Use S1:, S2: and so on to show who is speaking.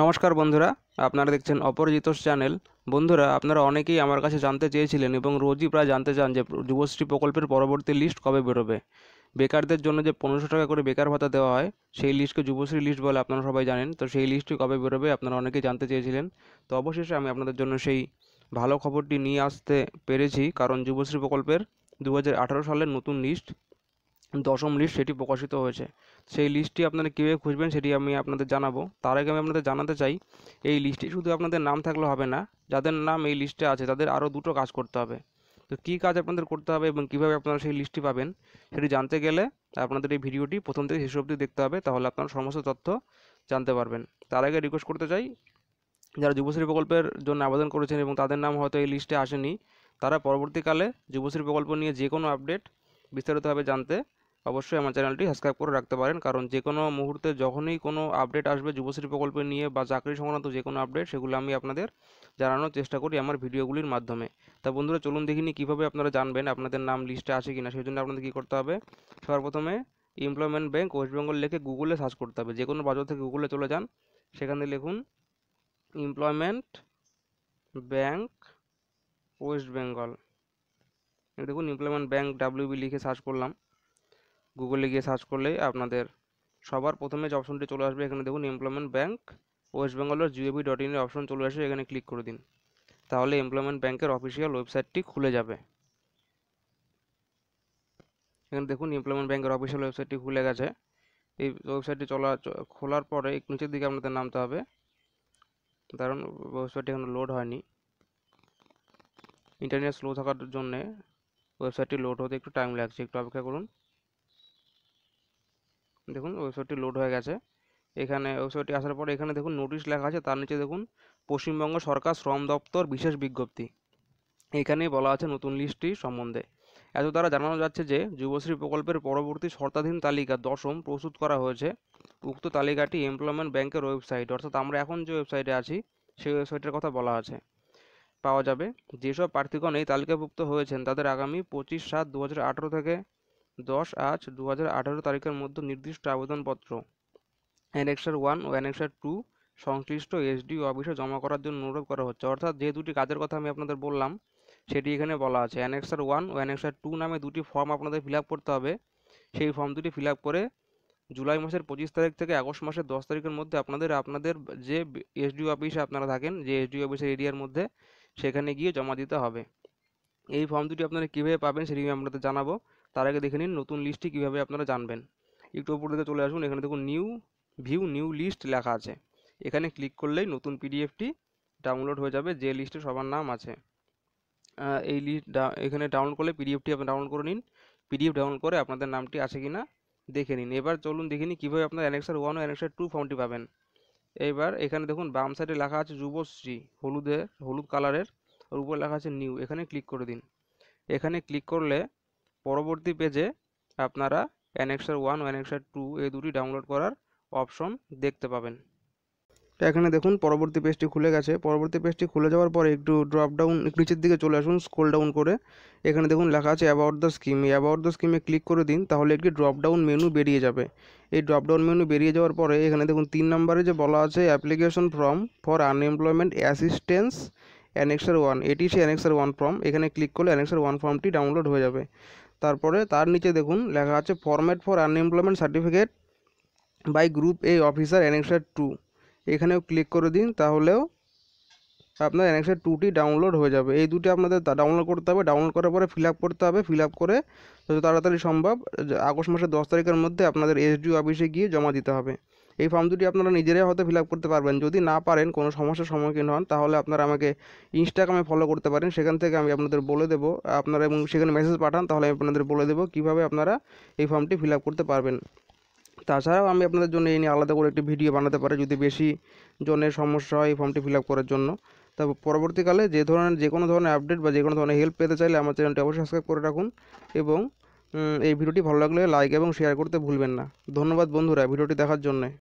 S1: নমস্কার বন্ধুরা আপনারা দেখছেন অপরজিতোষ চ্যানেল বন্ধুরা আপনারা অনেকেই আমার কাছে জানতে চেয়েছিলেন এবং রোজই প্রায় জানতে চান যে যুবশ্রী প্রকল্পের পরবর্তী লিস্ট কবে বেরোবে বেকারদের জন্য যে পনেরোশো টাকা করে বেকার ভাতা দেওয়া হয় সেই লিস্টকে যুবশ্রী লিস্ট বলে আপনারা সবাই জানেন তো সেই লিস্টটি কবে বেরোবে আপনারা অনেকেই জানতে চেয়েছিলেন তো অবশেষে আমি আপনাদের জন্য সেই ভালো খবরটি নিয়ে আসতে পেরেছি কারণ যুবশ্রী প্রকল্পের দু সালের নতুন লিস্ট দশম লিস্ট সেটি প্রকাশিত হয়েছে সেই লিস্টটি আপনারা কীভাবে খুঁজবেন সেটি আমি আপনাদের জানাবো তার আগে আমি আপনাদের জানাতে চাই এই লিস্টে শুধু আপনাদের নাম থাকলে হবে না যাদের নাম এই লিস্টে আছে তাদের আরও দুটো কাজ করতে হবে তো কী কাজ আপনাদের করতে হবে এবং কীভাবে আপনারা সেই লিস্টটি পাবেন সেটি জানতে গেলে আপনাদের এই ভিডিওটি প্রথম থেকে শেষ অবধি দেখতে হবে তাহলে আপনারা সমস্ত তথ্য জানতে পারবেন তার আগে রিকোয়েস্ট করতে চাই যারা যুবশ্রী প্রকল্পের জন্য আবেদন করেছেন এবং তাদের নাম হয়তো এই লিস্টে আসেনি তারা পরবর্তীকালে যুবশ্রী প্রকল্প নিয়ে যে কোনো আপডেট বিস্তারিতভাবে জানতে অবশ্যই আমার চ্যানেলটি সাবস্ক্রাইব করে রাখতে পারেন কারণ যে কোনো মুহূর্তে যখনই কোনো আপডেট আসবে যুবশ্রী প্রকল্প নিয়ে বা চাকরি সংক্রান্ত যে কোনো আপডেট সেগুলো আমি আপনাদের জানানোর চেষ্টা করি আমার ভিডিওগুলির মাধ্যমে তা বন্ধুরা চলুন দেখিনি কীভাবে আপনারা জানবেন আপনাদের নাম লিস্টে আছে কিনা সেই জন্য আপনাদের কী করতে হবে সবার প্রথমে এমপ্লয়মেন্ট ব্যাঙ্ক ওয়েস্ট বেঙ্গল লিখে গুগলে সার্চ করতে হবে যে কোনো বাজার থেকে গুগলে চলে যান সেখানে লিখুন এমপ্লয়মেন্ট ব্যাঙ্ক ওয়েস্ট বেঙ্গল দেখুন এমপ্লয়মেন্ট ব্যাঙ্ক ডাব্লিউবি লিখে সার্চ করলাম গুগলে গিয়ে সার্চ করলেই আপনাদের সবার প্রথমে যে অপশনটি চলে আসবে এখানে দেখুন এমপ্লয়মেন্ট ব্যাঙ্ক ওয়েস্ট বেঙ্গলের জিওভি ডট ইনের অপশন চলে আসবে এখানে ক্লিক করে দিন তাহলে এমপ্লয়মেন্ট ব্যাঙ্কের অফিসিয়াল ওয়েবসাইটটি খুলে যাবে এখানে দেখুন এমপ্লয়মেন্ট ব্যাংকের অফিসিয়াল ওয়েবসাইটটি খুলে গেছে এই ওয়েবসাইটটি চলা খোলার পরে এক নিচের দিকে আপনাদের নামতে হবে কারণ ওয়েবসাইটটি এখন লোড হয়নি ইন্টারনেট স্লো থাকার জন্যে ওয়েবসাইটটি লোড হতে একটু টাইম লাগছে একটু অপেক্ষা করুন ওয়েবসাইটটি লোড হয়ে গেছে এখানে ওয়েবসাইটটি আসার পরে এখানে দেখুন নোটিশ লেখা আছে তার নিচে দেখুন পশ্চিমবঙ্গ সরকার শ্রম দপ্তর বিশেষ বিজ্ঞপ্তি এখানে বলা আছে নতুন লিস্টটি সম্বন্ধে এত দ্বারা জানানো যাচ্ছে যে যুবশ্রী প্রকল্পের পরবর্তী শর্তাধীন তালিকা দশম প্রস্তুত করা হয়েছে উক্ত তালিকাটি এমপ্লয়মেন্ট ব্যাংকের ওয়েবসাইট অর্থাৎ আমরা এখন যে ওয়েবসাইটে আছি সেই ওয়েবসাইটের কথা বলা আছে পাওয়া যাবে যেসব প্রার্থীগণ এই তালিকাভুক্ত হয়েছেন তাদের আগামী পঁচিশ সাত দু থেকে দশ আট দু তারিখের মধ্যে নির্দিষ্ট আবেদনপত্র অ্যানেক্সার ওয়ান ও অ্যানেক্সার টু সংশ্লিষ্ট ও অফিসে জমা করার জন্য অনুরোধ করা হচ্ছে অর্থাৎ যে দুটি কাজের কথা আমি আপনাদের বললাম সেটি এখানে বলা আছে অ্যানেক্সার ওয়ান ও অ্যানেক্সার টু নামে দুটি ফর্ম আপনাদের ফিল করতে হবে সেই ফর্ম দুটি ফিল করে জুলাই মাসের পঁচিশ তারিখ থেকে আগস্ট মাসের দশ তারিখের মধ্যে আপনাদের আপনাদের যে এসডিও অফিসে আপনারা থাকেন যে এসডিও অফিসের এরিয়ার মধ্যে সেখানে গিয়ে জমা দিতে হবে এই ফর্ম দুটি আপনারা কীভাবে পাবেন সেটি আমি আপনাদের জানাবো তার আগে দেখে নিন নতুন লিস্টটি কীভাবে আপনারা জানবেন একটু উপর দিকে চলে আসুন এখানে দেখুন নিউ ভিউ নিউ লিস্ট লেখা আছে এখানে ক্লিক করলেই নতুন পিডিএফটি ডাউনলোড হয়ে যাবে যে লিস্টে সবার নাম আছে এই লিস্ট এখানে ডাউনলোড করলে পিডিএফটি আপনি ডাউনলোড করে নিন পিডিএফ ডাউনলোড করে আপনাদের নামটি আছে কি না দেখে নিন এবার চলুন দেখে নিন কীভাবে আপনার অ্যানেক্সার ওয়ান ও অ্যানেক্সার টু ফর্মটি পাবেন এবার এখানে দেখুন বাম সাইডে লেখা আছে যুবশ্রী হলুদের হলুদ কালারের ওর উপর লেখা আছে নিউ এখানে ক্লিক করে দিন এখানে ক্লিক করলে পরবর্তী পেজে আপনারা অ্যানেক্সার ওয়ান অ্যানেক্সার টু এই দুটি ডাউনলোড করার অপশন দেখতে পাবেন তো এখানে দেখুন পরবর্তী পেজটি খুলে গেছে পরবর্তী পেজটি খুলে যাওয়ার পরে একটু ড্রপ ডাউন নিচের দিকে চলে আসুন স্কোল ডাউন করে এখানে দেখুন লেখা আছে অ্যাবাউট দ্য স্কিম এই অ্যাবাউট দ্য স্কিমে ক্লিক করে দিন তাহলে একটি ড্রপ ডাউন মেনু বেরিয়ে যাবে এই ড্রপ ডাউন মেনু বেরিয়ে যাওয়ার পরে এখানে দেখুন তিন নম্বরে যে বলা আছে application form for unemployment assistance annexure one এটি সে অ্যানেক্সার ওয়ান ফর্ম এখানে ক্লিক করলে অ্যানেক্সার ওয়ান ফর্মটি ডাউনলোড হয়ে যাবে তারপরে তার নিচে দেখুন লেখা আছে format for unemployment certificate by group A officer annexure two এখানেও ক্লিক করে দিন তাহলেও আপনার অ্যানেক্সার টুটি ডাউনলোড হয়ে যাবে এই দুটি আপনাদের ডাউনলোড করতে হবে ডাউনলোড করার পরে ফিল করতে হবে ফিল করে যত তাড়াতাড়ি সম্ভব আগস্ট মাসের দশ তারিখের মধ্যে আপনাদের এসডিও অফিসে গিয়ে জমা দিতে হবে এই ফর্ম দুটি আপনারা নিজেরাই হয়তো ফিল করতে পারবেন যদি না পারেন কোনো সমস্যার সম্মুখীন হন তাহলে আপনারা আমাকে ইনস্টাগ্রামে ফলো করতে পারেন সেখান থেকে আমি আপনাদের বলে দেবো আপনারা এবং সেখানে মেসেজ পাঠান তাহলে আমি আপনাদের বলে দেবো কীভাবে আপনারা এই ফর্মটি ফিল করতে পারবেন তাছাড়াও আমি আপনাদের জন্য এই নিয়ে আলাদা করে একটি ভিডিও বানাতে পারি যদি বেশি জনের সমস্যা হয় এই ফর্মটি ফিল করার জন্য তা পরবর্তীকালে যে ধরনের যে কোনো ধরনের আপডেট বা যে কোনো ধরনের হেল্প পেতে চাইলে আমার চ্যানেলটি অবশ্যই সাবস্ক্রাইব করে রাখুন এবং এই ভিডিওটি ভালো লাগলে লাইক এবং শেয়ার করতে ভুলবেন না ধন্যবাদ বন্ধুরা ভিডিওটি দেখার জন্যে